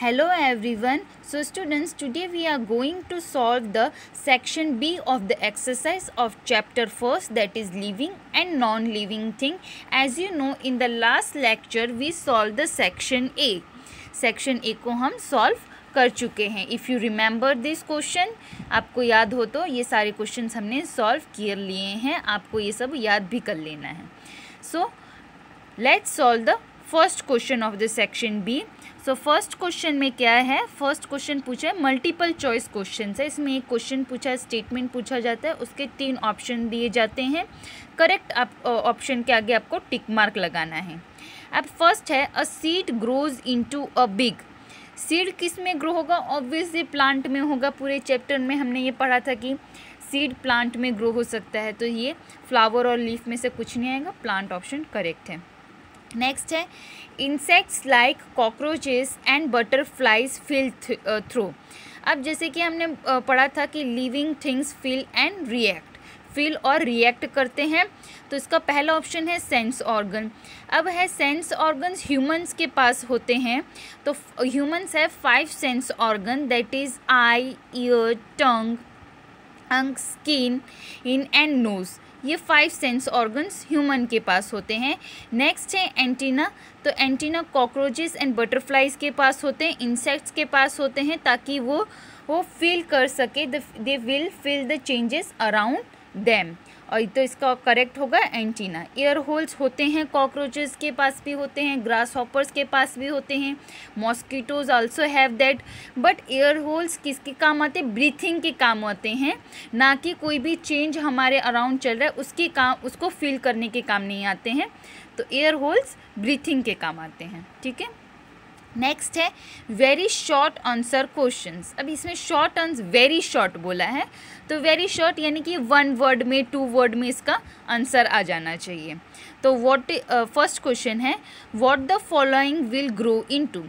hello everyone so students today we are going to solve the section b of the exercise of chapter first that is living and non-living thing as you know in the last lecture we solved the section a section a को हम solve कर चुके हैं if you remember this question आपको याद हो तो ये सारे क्वेश्चन हमने सॉल्व किए लिए हैं आपको ये सब याद भी कर लेना है so let's solve the first question of the section B so first question में क्या है फर्स्ट क्वेश्चन पूछा है मल्टीपल चॉइस क्वेश्चन है इसमें एक क्वेश्चन पूछा है स्टेटमेंट पूछा जाता है उसके तीन ऑप्शन दिए जाते हैं करेक्ट आप ऑप्शन के आगे आपको टिक मार्क लगाना है अब फर्स्ट है a seed grows into a big seed किस में ग्रो होगा ऑब्वियसली प्लांट में होगा पूरे चैप्टर में हमने ये पढ़ा था कि सीड प्लांट में ग्रो हो सकता है तो ये फ्लावर और लीफ में से कुछ नहीं आएगा प्लांट ऑप्शन करेक्ट है नेक्स्ट है insects like cockroaches and butterflies feel through अब जैसे कि हमने पढ़ा था कि living things feel and react feel और रिएक्ट करते हैं तो इसका पहला ऑप्शन है सेंस ऑर्गन अब है सेंस ऑर्गन्स ह्यूमंस के पास होते हैं तो ह्यूमंस है five sense organ that is eye ear tongue अंग स्किन इन एंड नोज़ ये फाइव सेंस ऑर्गन्स ह्यूमन के पास होते हैं नेक्स्ट है एंटीना तो एंटीना कॉकरोचेस एंड बटरफ्लाइज के पास होते हैं इंसेक्ट्स के पास होते हैं ताकि वो वो फील कर सके they will feel the changes around them और तो इसका करेक्ट होगा एंटीना एयर होल्स होते हैं कॉकरोचेस के पास भी होते हैं ग्रास हॉपर्स के पास भी होते हैं mosquitoes also have that but air holes किसके काम आते हैं ब्रीथिंग के काम आते हैं ना कि कोई भी चेंज हमारे अराउंड चल रहा है उसके काम उसको फील करने के काम नहीं आते हैं तो एयर होल्स ब्रीथिंग के काम आते हैं ठीक है नेक्स्ट है वेरी शॉर्ट आंसर क्वेश्चंस अब इसमें शॉर्ट आंसर वेरी शॉर्ट बोला है तो वेरी शॉर्ट यानी कि वन वर्ड में टू वर्ड में इसका आंसर आ जाना चाहिए तो व्हाट फर्स्ट क्वेश्चन है what the following will grow into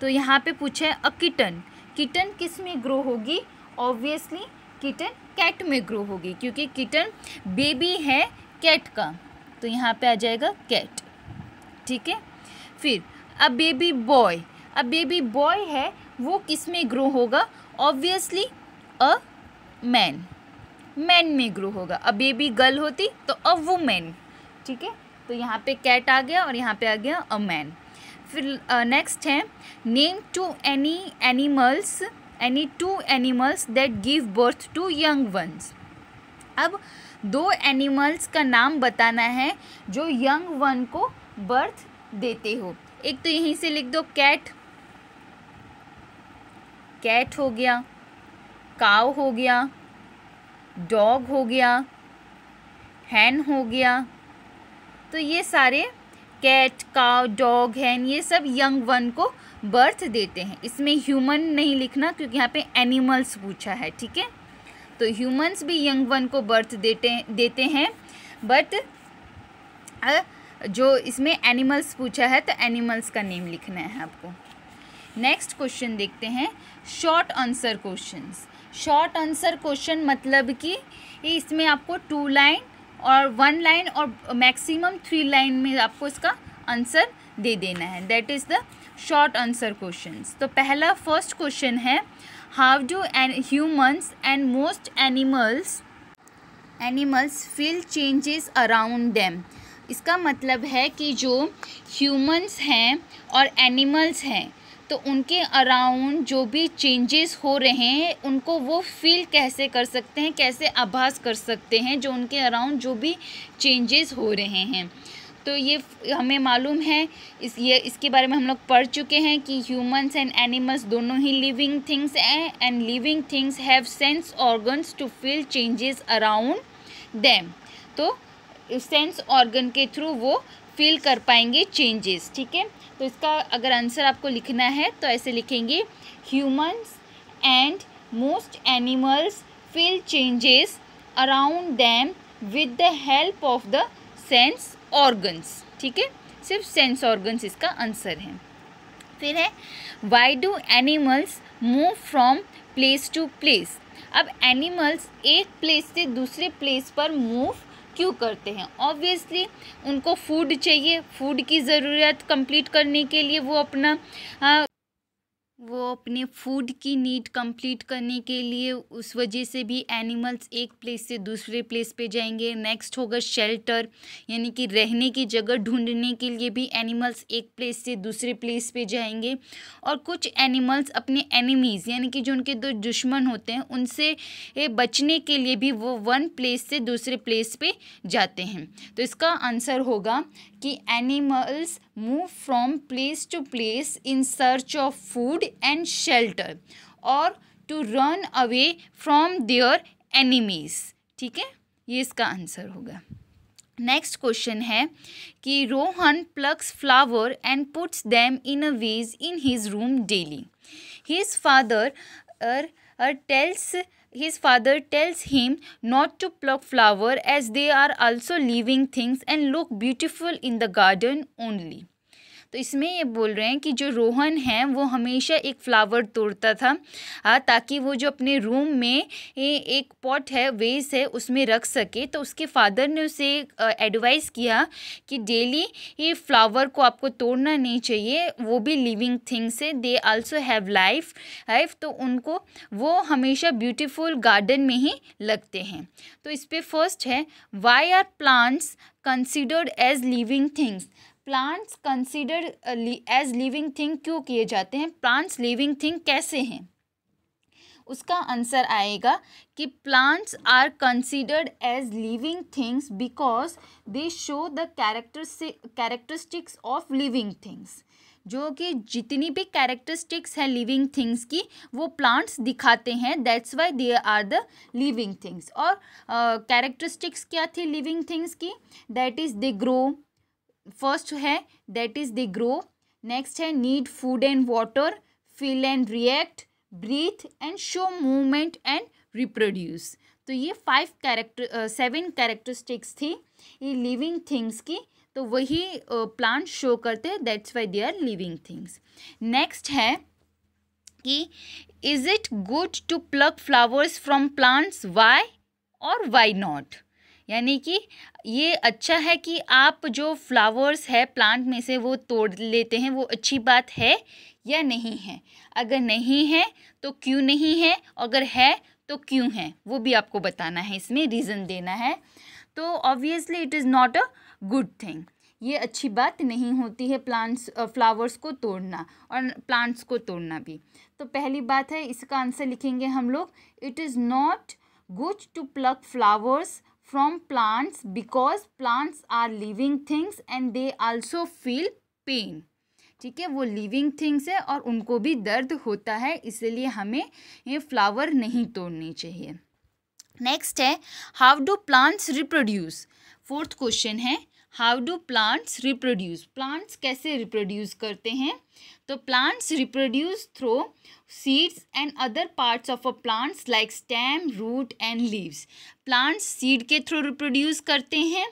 तो यहाँ पे पूछा है अ किटन किटन किस में ग्रो होगी ऑब्वियसली किटन कैट में ग्रो होगी क्योंकि किटन बेबी है कैट का तो यहाँ पे आ जाएगा कैट ठीक है फिर a baby boy a baby boy है वो किस में ग्रो होगा ऑब्वियसली अ मैन मैन में ग्रो होगा अ बेबी गर्ल होती तो अ वुमेन ठीक है तो यहाँ पे कैट आ गया और यहाँ पे आ गया अ मैन फिर नेक्स्ट है name two any animals any two animals that give birth to young ones अब दो एनिमल्स का नाम बताना है जो यंग वन को बर्थ देते हो एक तो यहीं से लिख दो कैट कैट हो गया काव हो गया डॉग हो गया हैन हो गया तो ये सारे कैट काव डॉग हैन ये सब यंग वन को बर्थ देते हैं इसमें ह्यूमन नहीं लिखना क्योंकि यहाँ पे एनिमल्स पूछा है ठीक है तो ह्यूमंस भी यंग वन को बर्थ देते देते हैं बट जो इसमें एनिमल्स पूछा है तो एनिमल्स का नेम लिखना है आपको नेक्स्ट क्वेश्चन देखते हैं short answer question short answer question मतलब कि इसमें आपको टू लाइन और वन लाइन और मैक्सिमम थ्री लाइन में आपको इसका आंसर दे देना है that is the short answer question तो पहला फर्स्ट क्वेश्चन है how do an humans and most animals animals feel changes around them इसका मतलब है कि जो ह्यूमंस हैं और एनिमल्स हैं तो उनके अराउंड जो भी चेंजेस हो रहे हैं उनको वो फील कैसे कर सकते हैं कैसे आभास कर सकते हैं जो उनके अराउंड जो भी चेंजेस हो रहे हैं तो ये हमें मालूम है इस ये इसके बारे में हम लोग पढ़ चुके हैं कि ह्यूमंस एंड एनिमल्स दोनों ही लिविंग थिंग्स हैं and living things have sense organs to feel changes around them तो सेंस ऑर्गन के थ्रू वो फील कर पाएंगे चेंजेस ठीक है तो इसका अगर आंसर आपको लिखना है तो ऐसे लिखेंगे humans and most animals feel changes around them with the help of the sense organs ठीक है सिर्फ सेंस ऑर्गन्स इसका आंसर है फिर है why do animals move from place to place अब एनिमल्स एक प्लेस से दूसरे प्लेस पर मूव क्यों करते हैं ऑब्वियसली उनको फूड चाहिए फूड की ज़रूरत कंप्लीट करने के लिए वो अपना हाँ, वो अपने फूड की नीड कंप्लीट करने के लिए उस वजह से भी एनिमल्स एक प्लेस से दूसरे प्लेस पे जाएंगे नेक्स्ट होगा शेल्टर यानी कि रहने की जगह ढूंढने के लिए भी एनिमल्स एक प्लेस से दूसरे प्लेस पे जाएंगे और कुछ एनिमल्स अपने एनिमीज़ यानी कि जो उनके दो दुश्मन होते हैं उनसे बचने के लिए भी वो वन प्लेस से दूसरे प्लेस पर जाते हैं तो इसका आंसर होगा कि animals move from place to place in search of food and shelter और to run away from their enemies ठीक है ये इसका आंसर होगा नेक्स्ट क्वेश्चन है कि Rohan plucks flower and puts them in a vase in his room daily his father tells his father tells him not to pluck flower as they are also living things and look beautiful in the garden only तो इसमें ये बोल रहे हैं कि जो रोहन है वो हमेशा एक फ्लावर तोड़ता था ताकि वो जो अपने रूम में एक पॉट है वेस है उसमें रख सके तो उसके फादर ने उसे एडवाइस किया कि डेली ये फ्लावर को आपको तोड़ना नहीं चाहिए वो भी लिविंग थिंग्स है they also have life life तो उनको वो हमेशा ब्यूटीफुल गार्डन में ही लगते हैं तो इस पर फर्स्ट है why are plants considered as living things plants consider as living thing क्यों किए जाते हैं प्लांट्स लिविंग थिंग कैसे हैं उसका आंसर आएगा कि plants are considered as living things because they show the characteristics of living things जो कि जितनी भी कैरेक्टरिस्टिक्स हैं लिविंग थिंग्स की वो प्लांट्स दिखाते हैं that's why they are the living things और कैरेक्टरिस्टिक्स uh, क्या थी लिविंग थिंग्स की that is they grow first है that is the grow next है need food and water feel and react breathe and show movement and reproduce तो ये five character seven characteristics थी ये living things की तो वही प्लांट शो करते हैं that's why they are living things next है कि is it good to pluck flowers from plants why और वाई नॉट यानी कि ये अच्छा है कि आप जो फ्लावर्स है प्लांट में से वो तोड़ लेते हैं वो अच्छी बात है या नहीं है अगर नहीं है तो क्यों नहीं है अगर है तो क्यों है वो भी आपको बताना है इसमें रीज़न देना है तो obviously it is not a good thing ये अच्छी बात नहीं होती है प्लांट्स फ्लावर्स को तोड़ना और प्लांट्स को तोड़ना भी तो पहली बात है इसका आंसर लिखेंगे हम लोग it is not good to pluck flowers from plants because plants are living things and they also feel pain ठीक है वो लिविंग थिंग्स है और उनको भी दर्द होता है इसलिए हमें ये फ्लावर नहीं तोड़नी चाहिए नेक्स्ट है how do plants reproduce fourth question है how do plants reproduce plants कैसे रिप्रोड्यूस करते हैं तो plants reproduce through seeds and other parts of a plants like stem root and leaves plants seed के through reproduce करते हैं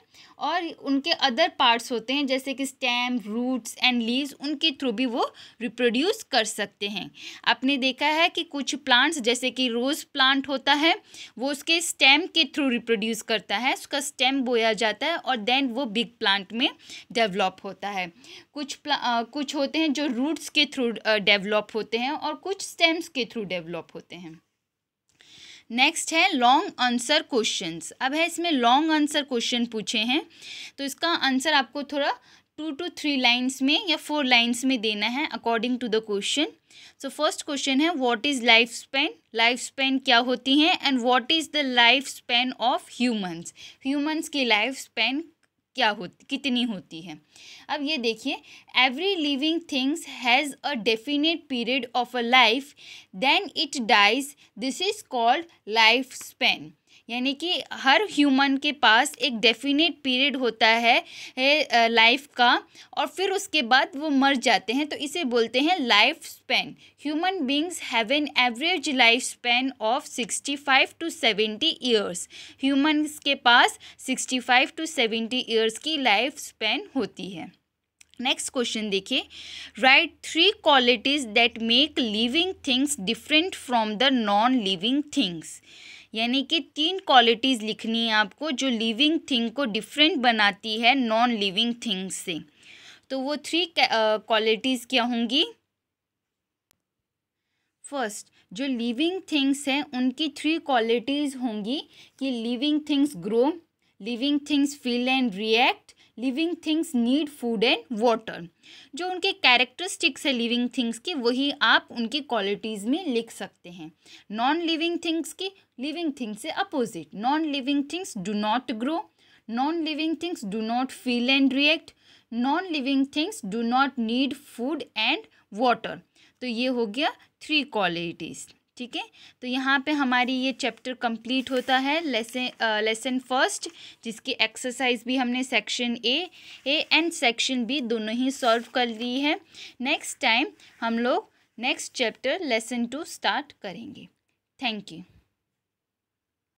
और उनके अदर पार्ट्स होते हैं जैसे कि स्टेम रूट्स एंड लीव्स उनके थ्रू भी वो रिप्रोड्यूस कर सकते हैं आपने देखा है कि कुछ प्लांट्स जैसे कि रोज़ प्लांट होता है वो उसके स्टेम के थ्रू रिप्रोड्यूस करता है उसका स्टेम बोया जाता है और देन वो बिग प्लांट में डेवलप होता है कुछ आ, कुछ होते हैं जो रूट्स रूट्स के थ्रू डेवलप होते हैं और कुछ स्टेम्स के थ्रू डेवलप होते हैं नेक्स्ट है लॉन्ग आंसर क्वेश्चंस अब है इसमें लॉन्ग आंसर क्वेश्चन पूछे हैं तो इसका आंसर आपको थोड़ा टू टू थ्री लाइन्स में या फोर लाइन्स में देना है according to the question so first question है what is life span life span क्या होती हैं and what is the life span of humans humans की लाइफ स्पेन क्या होती कितनी होती है अब ये देखिए every living things has a definite period of a life then it dies this is called life span यानी कि हर ह्यूमन के पास एक डेफिनेट पीरियड होता है, लाइफ का और फिर उसके बाद वो मर जाते हैं तो इसे बोलते हैं life span human beings have an average life span of sixty five to seventy years humans के पास सिक्सटी फाइव टू सेवेंटी ईयर्स की लाइफ स्पेन होती है नेक्स्ट क्वेश्चन देखिए write three qualities that make living things different from the non living things यानी कि तीन क्वालिटीज़ लिखनी है आपको जो लिविंग थिंग को डिफरेंट बनाती है नॉन लिविंग थिंग से तो वो थ्री क्वालिटीज़ क्या होंगी फर्स्ट जो लिविंग थिंग्स हैं उनकी थ्री क्वालिटीज़ होंगी कि living things grow living things feel and react living things need food and water जो उनके कैरेक्टरिस्टिक्स है लिविंग थिंग्स की वही आप उनकी क्वालिटीज़ में लिख सकते हैं नॉन लिविंग थिंग्स की लिविंग थिंग्स से opposite non living things do not grow non living things do not feel and react non living things do not need food and water तो ये हो गया थ्री क्वालिटीज़ ठीक है तो यहाँ पे हमारी ये चैप्टर कंप्लीट होता है लेसन लेसन फर्स्ट जिसकी एक्सरसाइज भी हमने section A A and section B दोनों ही सॉल्व कर ली है नेक्स्ट टाइम हम लोग next chapter lesson two start करेंगे थैंक यू